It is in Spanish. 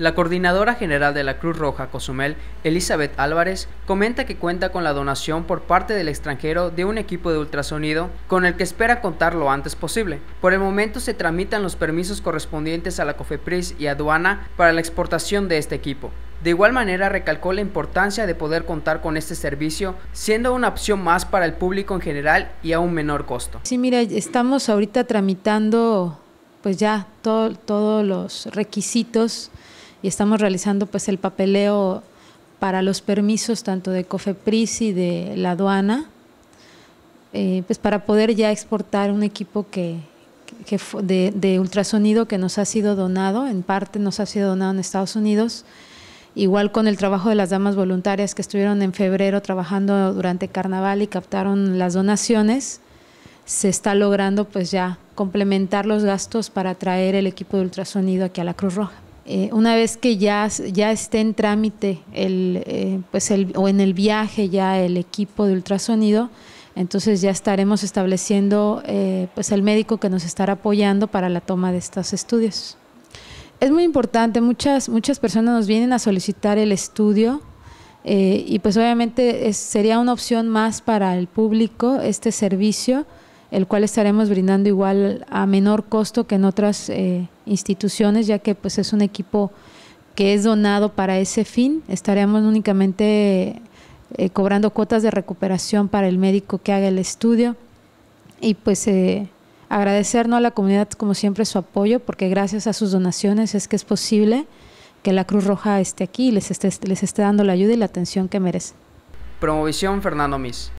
La coordinadora general de la Cruz Roja Cozumel, Elizabeth Álvarez, comenta que cuenta con la donación por parte del extranjero de un equipo de ultrasonido con el que espera contar lo antes posible. Por el momento se tramitan los permisos correspondientes a la COFEPRIS y aduana para la exportación de este equipo. De igual manera recalcó la importancia de poder contar con este servicio, siendo una opción más para el público en general y a un menor costo. Sí, mira, estamos ahorita tramitando pues ya todo, todos los requisitos y estamos realizando pues el papeleo para los permisos tanto de COFEPRIS y de la aduana, eh, pues para poder ya exportar un equipo que, de, de, ultrasonido que nos ha sido donado, en parte nos ha sido donado en Estados Unidos, igual con el trabajo de las damas voluntarias que estuvieron en febrero trabajando durante carnaval y captaron las donaciones, se está logrando pues ya complementar los gastos para traer el equipo de ultrasonido aquí a la Cruz Roja. Eh, una vez que ya, ya esté en trámite el, eh, pues o en el viaje ya el equipo de ultrasonido, entonces ya estaremos estableciendo eh, pues el médico que nos estará apoyando para la toma de estos estudios. Es muy importante, muchas, muchas personas nos vienen a solicitar el estudio y pues obviamente sería una opción más para el público este servicio, el cual estaremos brindando igual a menor costo que en otras instituciones, ya que pues es un equipo que es donado para ese fin. Estaremos únicamente eh, cobrando cuotas de recuperación para el médico que haga el estudio y pues eh, agradecernos a la comunidad como siempre su apoyo porque gracias a sus donaciones es que es posible que la Cruz Roja esté aquí y les esté, les esté dando la ayuda y la atención que merece. Promovisión Fernando Mis.